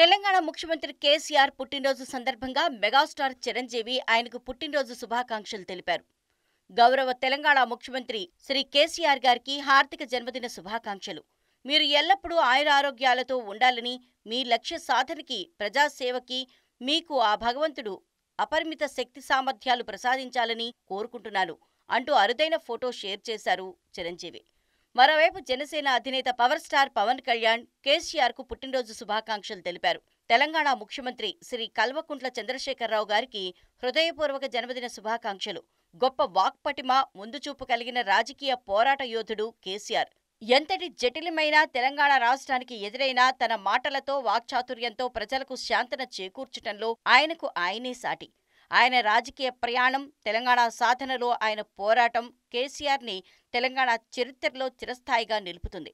తెలంగాణ ముఖ్యమంత్రి కేసీఆర్ పుట్టినరోజు సందర్భంగా మెగాస్టార్ చిరంజీవి ఆయనకు పుట్టినరోజు శుభాకాంక్షలు తెలిపారు గౌరవ తెలంగాణ ముఖ్యమంత్రి శ్రీ కేసీఆర్ గారికి హార్దిక జన్మదిన శుభాకాంక్షలు మీరు ఎల్లప్పుడూ ఆరోగ్యాలతో ఉండాలని మీ లక్ష్య సాధనకి ప్రజాసేవకి మీకు ఆ భగవంతుడు అపరిమిత శక్తి సామర్థ్యాలు ప్రసాదించాలని కోరుకుంటున్నాను అంటూ అరుదైన ఫోటో షేర్ చేశారు చిరంజీవి మరోవైపు జనసేన అధినేత పవర్ స్టార్ పవన్ కళ్యాణ్ కేసీఆర్ కు పుట్టినరోజు శుభాకాంక్షలు తెలిపారు తెలంగాణ ముఖ్యమంత్రి శ్రీ కల్వకుంట్ల చంద్రశేఖరరావు గారికి హృదయపూర్వక జన్మదిన శుభాకాంక్షలు గొప్ప వాక్పటిమ ముందుచూపు కలిగిన రాజకీయ పోరాట యోధుడు కేసీఆర్ ఎంతటి జటిలమైన తెలంగాణ రాష్ట్రానికి ఎదురైనా తన మాటలతో వాక్చాతుర్యంతో ప్రజలకు శాంతన చేకూర్చటంలో ఆయనకు ఆయనే సాటి ఆయన రాజకీయ ప్రయాణం తెలంగాణ సాధనలో ఆయన పోరాటం కేసీఆర్ని తెలంగాణ చరిత్రలో చిరస్థాయిగా నిలుపుతుంది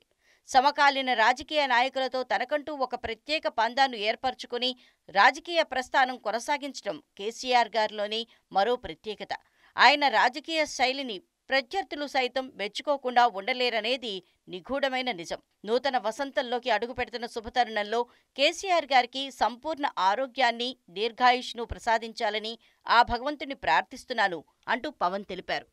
సమకాలీన రాజకీయ నాయకులతో తనకంటూ ఒక ప్రత్యేక పందాను ఏర్పరచుకుని రాజకీయ ప్రస్థానం కొనసాగించడం కేసీఆర్ గారిలోని మరో ప్రత్యేకత ఆయన రాజకీయ శైలిని ప్రత్యర్థులు సైతం మెచ్చుకోకుండా ఉండలేరనేది నిగూఢమైన నిజం నూతన వసంతంలోకి అడుగుపెడుతున్న శుభతరుణంలో కేసీఆర్ గారికి సంపూర్ణ ఆరోగ్యాన్ని దీర్ఘాయుష్ను ప్రసాదించాలని ఆ భగవంతుని ప్రార్థిస్తున్నాను అంటూ పవన్ తెలిపారు